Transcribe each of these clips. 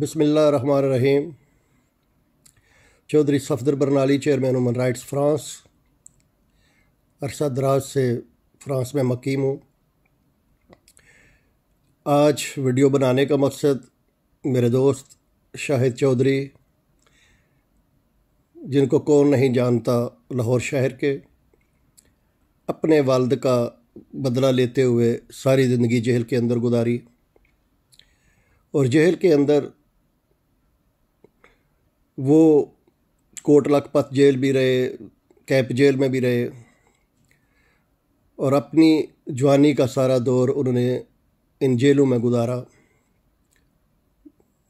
बिसमिल्ल रहीम Chaudhry Safdar Barnali chairman human rights France अरसा दराज से फ्रांस में मकीम हूँ आज वीडियो बनाने का मकसद मेरे दोस्त शाहिद चौधरी जिनको कौन नहीं जानता लाहौर शहर के अपने वालद का बदला लेते हुए सारी ज़िंदगी जेल के अंदर गुजारी और जेल के अंदर वो कोट लखपत जेल भी रहे कैंप जेल में भी रहे और अपनी जवानी का सारा दौर उन्होंने इन जेलों में गुजारा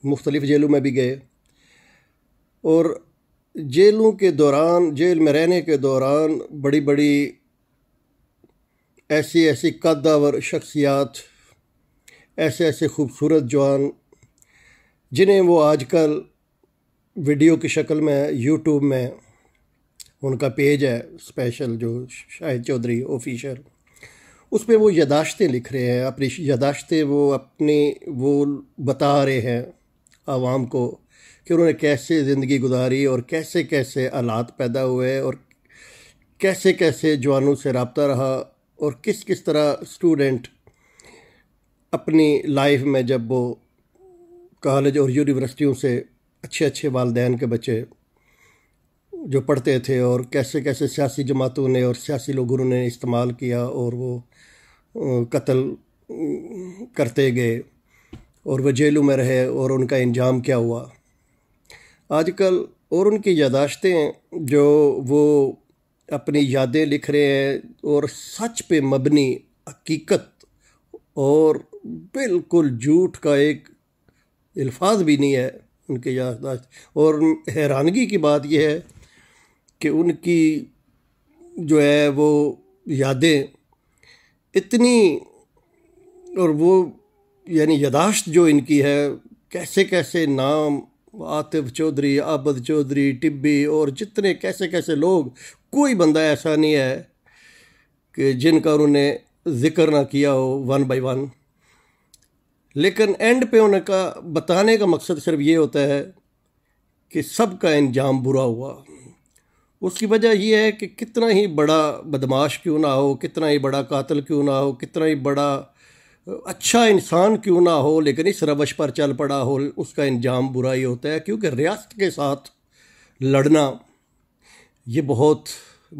मुख्तलिफ़ जेलों में भी गए और जेलों के दौरान जेल में रहने के दौरान बड़ी बड़ी ऐसी ऐसी कदावर शख्सियात ऐसे ऐसे खूबसूरत जवान जिन्हें वो आजकल वीडियो की शक्ल में यूट्यूब में उनका पेज है स्पेशल जो शाहिद चौधरी ऑफिशर उस पर वो यादाश्तें लिख रहे हैं अपनी यादाश्तें वो अपने वो बता रहे हैं आवाम को कि उन्होंने कैसे ज़िंदगी गुजारी और कैसे कैसे आलात पैदा हुए और कैसे कैसे जवानों से रबता रहा और किस किस तरह स्टूडेंट अपनी लाइफ में जब वो कॉलेज और यूनिवर्सिटियों से अच्छे अच्छे वालदेन के बच्चे जो पढ़ते थे और कैसे कैसे सियासी जमातों ने और सियासी लोगों ने इस्तेमाल किया और वो कत्ल करते गए और वह जेलों में रहे और उनका इंजाम क्या हुआ आजकल और उनकी यादाश्तें जो वो अपनी यादें लिख रहे हैं और सच पे मबनी हकीकत और बिल्कुल झूठ का एक अल्फाज भी नहीं है उनके याददाश्त और हैरानगी की बात यह है कि उनकी जो है वो यादें इतनी और वो यानी यादाश्त जो इनकी है कैसे कैसे नाम आतिफ चौधरी आबद चौधरी टिब्बी और जितने कैसे कैसे लोग कोई बंदा ऐसा नहीं है कि जिनका उन्होंने ज़िक्र ना किया हो वन बाय वन लेकिन एंड पे उनका बताने का मकसद सिर्फ ये होता है कि सब का इंजाम बुरा हुआ उसकी वजह यह है कि कितना ही बड़ा बदमाश क्यों ना हो कितना ही बड़ा कातिल क्यों ना हो कितना ही बड़ा अच्छा इंसान क्यों ना हो लेकिन इस रवश पर चल पड़ा हो उसका इंजाम बुरा ही होता है क्योंकि रियासत के साथ लड़ना ये बहुत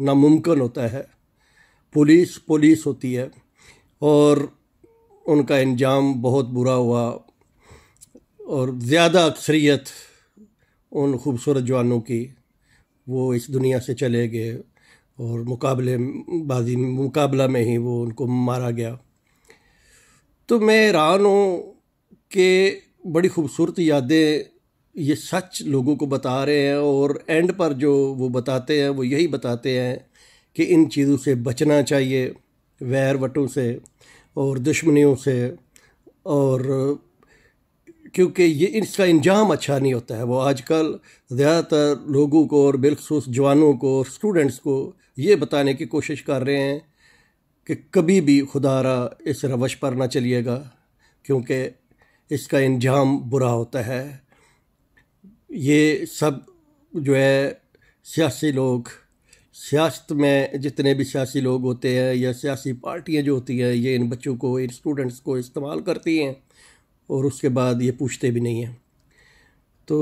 नामुमकिन होता है पुलिस पुलिस होती है और उनका इंजाम बहुत बुरा हुआ और ज़्यादा अक्सरियत उन खूबसूरत जवानों की वो इस दुनिया से चले गए और मुकाबले बाजी मुकाबला में ही वो उनको मारा गया तो मैं हैरान हूँ कि बड़ी खूबसूरत यादें ये सच लोगों को बता रहे हैं और एंड पर जो वो बताते हैं वो यही बताते हैं कि इन चीज़ों से बचना चाहिए वैर वटों से और दुश्मनियों से और क्योंकि ये इसका इंजाम अच्छा नहीं होता है वो आजकल ज़्यादातर लोगों को और बिलखसूस जवानों को और स्टूडेंट्स को ये बताने की कोशिश कर रहे हैं कि कभी भी खुदारा इस रवश पर ना चलिएगा क्योंकि इसका इंजाम बुरा होता है ये सब जो है सियासी लोग सियासत में जितने भी सियासी लोग होते हैं या सियासी पार्टियाँ जो होती हैं ये इन बच्चों को इन स्टूडेंट्स को इस्तेमाल करती हैं और उसके बाद ये पूछते भी नहीं हैं तो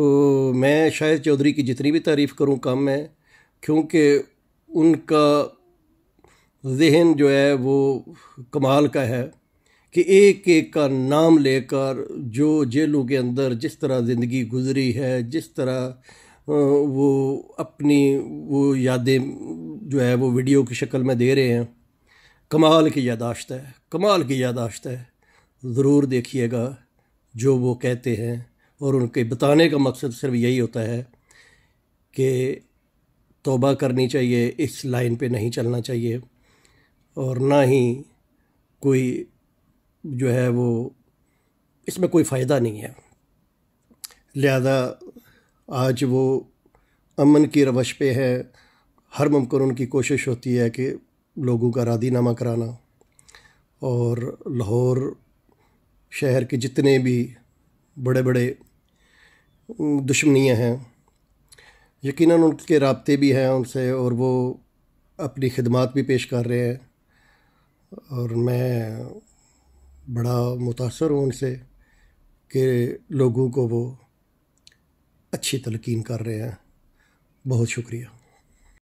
मैं शायद चौधरी की जितनी भी तारीफ़ करूँ कम है क्योंकि उनका जहन जो है वो कमाल का है कि एक एक का नाम लेकर जो जेलों के अंदर जिस तरह ज़िंदगी गुजरी है जिस तरह वो अपनी वो यादें जो है वो वीडियो की शक्ल में दे रहे हैं कमाल की यादाश्त है कमाल की यादाश्त है ज़रूर देखिएगा जो वो कहते हैं और उनके बताने का मकसद सिर्फ यही होता है कि तोबा करनी चाहिए इस लाइन पे नहीं चलना चाहिए और ना ही कोई जो है वो इसमें कोई फ़ायदा नहीं है लिहाजा आज वो अमन की रवश पे है हर मुमकिन उनकी कोशिश होती है कि लोगों का रादीनामा कराना और लाहौर शहर के जितने भी बड़े बड़े दुश्मनियाँ हैं यकीन उनके रबते भी हैं उनसे और वो अपनी खदमात भी पेश कर रहे हैं और मैं बड़ा मुतासर हूँ उनसे कि लोगों को वो अच्छी तलकिन कर रहे हैं बहुत शुक्रिया